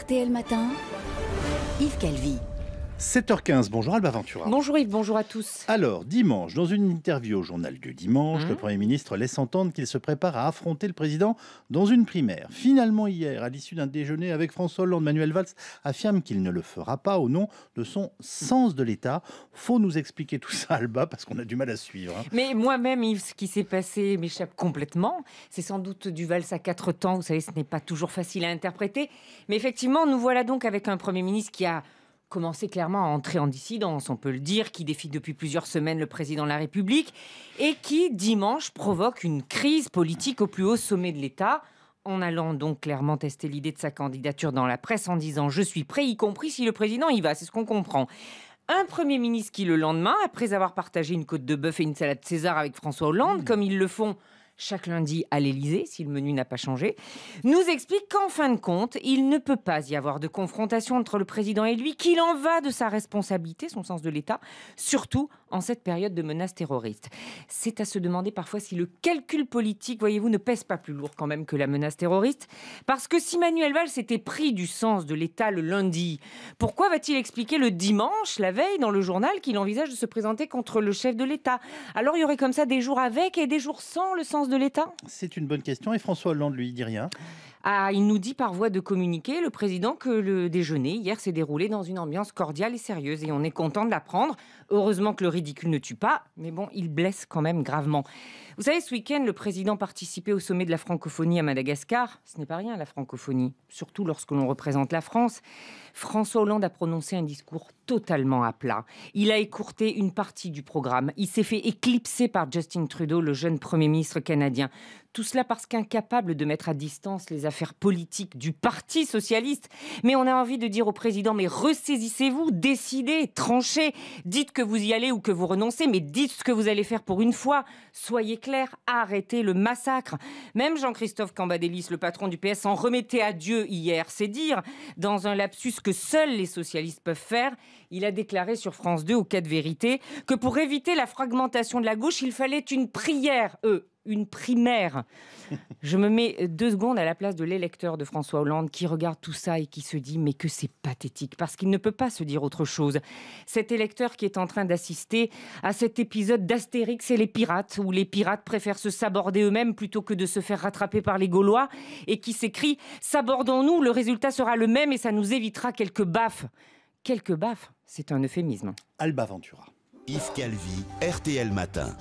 RTL Matin, Yves Calvi. 7h15, bonjour Alba Ventura. Bonjour Yves, bonjour à tous. Alors, dimanche, dans une interview au journal du dimanche, mmh. le Premier ministre laisse entendre qu'il se prépare à affronter le président dans une primaire. Finalement, hier, à l'issue d'un déjeuner avec François Hollande, Manuel Valls affirme qu'il ne le fera pas au nom de son sens de l'État. Faut nous expliquer tout ça, Alba, parce qu'on a du mal à suivre. Hein. Mais moi-même, Yves, ce qui s'est passé m'échappe complètement. C'est sans doute du Valls à quatre temps. Vous savez, ce n'est pas toujours facile à interpréter. Mais effectivement, nous voilà donc avec un Premier ministre qui a commencé clairement à entrer en dissidence, on peut le dire, qui défie depuis plusieurs semaines le président de la République et qui, dimanche, provoque une crise politique au plus haut sommet de l'État en allant donc clairement tester l'idée de sa candidature dans la presse en disant je suis prêt, y compris si le président y va, c'est ce qu'on comprend. Un Premier ministre qui, le lendemain, après avoir partagé une côte de bœuf et une salade César avec François Hollande, mmh. comme ils le font chaque lundi à l'Élysée, si le menu n'a pas changé, nous explique qu'en fin de compte, il ne peut pas y avoir de confrontation entre le président et lui, qu'il en va de sa responsabilité, son sens de l'État, surtout en cette période de menace terroriste. C'est à se demander parfois si le calcul politique, voyez-vous, ne pèse pas plus lourd quand même que la menace terroriste, parce que si Manuel Valls était pris du sens de l'État le lundi, pourquoi va-t-il expliquer le dimanche, la veille, dans le journal, qu'il envisage de se présenter contre le chef de l'État Alors il y aurait comme ça des jours avec et des jours sans le sens de l'État C'est une bonne question et François Hollande lui dit rien. Ah, il nous dit par voie de communiqué, le président, que le déjeuner hier s'est déroulé dans une ambiance cordiale et sérieuse. Et on est content de l'apprendre. Heureusement que le ridicule ne tue pas, mais bon, il blesse quand même gravement. Vous savez, ce week-end, le président participait au sommet de la francophonie à Madagascar. Ce n'est pas rien, la francophonie, surtout lorsque l'on représente la France. François Hollande a prononcé un discours totalement à plat. Il a écourté une partie du programme. Il s'est fait éclipser par Justin Trudeau, le jeune Premier ministre canadien. Tout cela parce qu'incapable de mettre à distance les faire politique du Parti socialiste. Mais on a envie de dire au président, mais ressaisissez-vous, décidez, tranchez, dites que vous y allez ou que vous renoncez, mais dites ce que vous allez faire pour une fois. Soyez clair, arrêtez le massacre. Même Jean-Christophe Cambadélis, le patron du PS, en remettait à Dieu hier, c'est dire, dans un lapsus que seuls les socialistes peuvent faire. Il a déclaré sur France 2 au cas de vérité que pour éviter la fragmentation de la gauche, il fallait une prière, eux, une primaire. Je me mets deux secondes à la place de l'électeur de François Hollande qui regarde tout ça et qui se dit mais que c'est pathétique parce qu'il ne peut pas se dire autre chose. Cet électeur qui est en train d'assister à cet épisode d'Astérix et les pirates où les pirates préfèrent se saborder eux-mêmes plutôt que de se faire rattraper par les Gaulois et qui s'écrit sabordons-nous, le résultat sera le même et ça nous évitera quelques baffes. Quelques baffes, c'est un euphémisme. Alba Ventura. Yves RTL Matin.